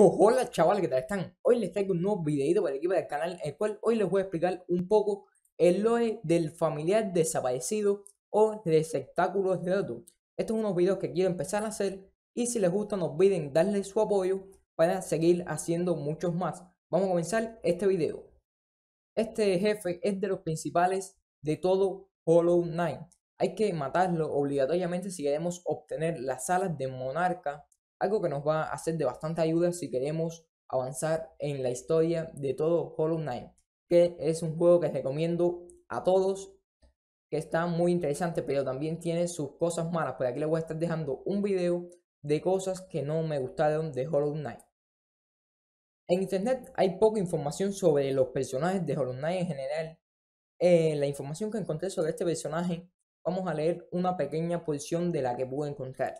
Hola chavales, ¿qué tal están? Hoy les traigo un nuevo videito para el equipo del canal, el cual hoy les voy a explicar un poco el lore del familiar desaparecido o de espectáculos de datos. Estos son unos videos que quiero empezar a hacer y si les gusta no olviden darle su apoyo para seguir haciendo muchos más. Vamos a comenzar este video. Este jefe es de los principales de todo Hollow Knight. Hay que matarlo obligatoriamente si queremos obtener las alas de monarca algo que nos va a hacer de bastante ayuda si queremos avanzar en la historia de todo Hollow Knight, que es un juego que recomiendo a todos, que está muy interesante, pero también tiene sus cosas malas. Por aquí les voy a estar dejando un video de cosas que no me gustaron de Hollow Knight. En internet hay poca información sobre los personajes de Hollow Knight en general. Eh, la información que encontré sobre este personaje, vamos a leer una pequeña porción de la que pude encontrar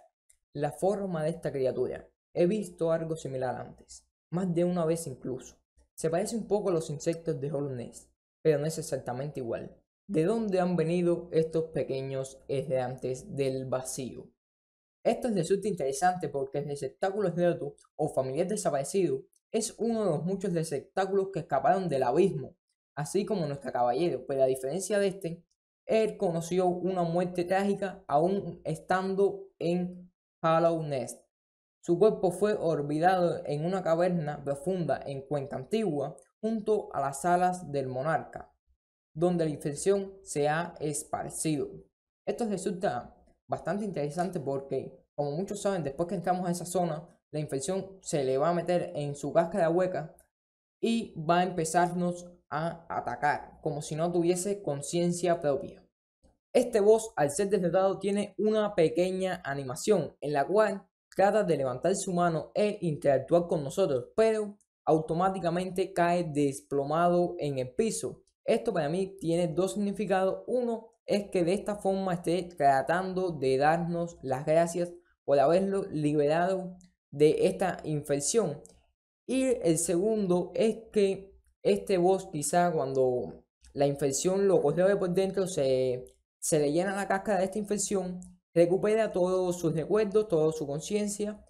la forma de esta criatura. He visto algo similar antes, más de una vez incluso. Se parece un poco a los insectos de Holmes, pero no es exactamente igual. ¿De dónde han venido estos pequeños antes del vacío? Esto es resulta interesante porque el de otro o familiar desaparecido es uno de los muchos receptáculos que escaparon del abismo, así como nuestro caballero, pero a diferencia de este, él conoció una muerte trágica aún estando en Hollow Nest. Su cuerpo fue olvidado en una caverna profunda en Cuenca Antigua, junto a las alas del monarca, donde la infección se ha esparcido. Esto resulta bastante interesante porque, como muchos saben, después que entramos a esa zona, la infección se le va a meter en su cáscara hueca y va a empezarnos a atacar, como si no tuviese conciencia propia. Este boss, al ser derrotado, tiene una pequeña animación en la cual trata de levantar su mano e interactuar con nosotros, pero automáticamente cae desplomado en el piso. Esto para mí tiene dos significados. Uno es que de esta forma esté tratando de darnos las gracias por haberlo liberado de esta infección. Y el segundo es que este boss quizá cuando la infección lo cogió por dentro se se le llena la cáscara de esta infección, recupera todos sus recuerdos, toda su conciencia,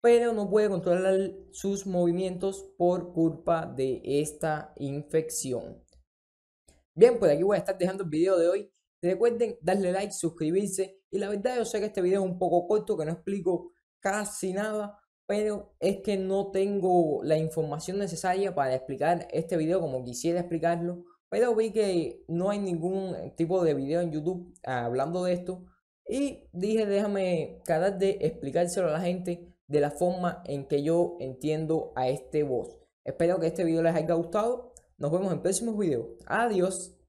pero no puede controlar sus movimientos por culpa de esta infección. Bien, por aquí voy a estar dejando el video de hoy. Recuerden darle like, suscribirse y la verdad yo sé que este video es un poco corto, que no explico casi nada, pero es que no tengo la información necesaria para explicar este video como quisiera explicarlo. Pero vi que no hay ningún eh, tipo de video en YouTube hablando de esto. Y dije, déjame tratar de explicárselo a la gente de la forma en que yo entiendo a este voz. Espero que este video les haya gustado. Nos vemos en próximos videos. Adiós.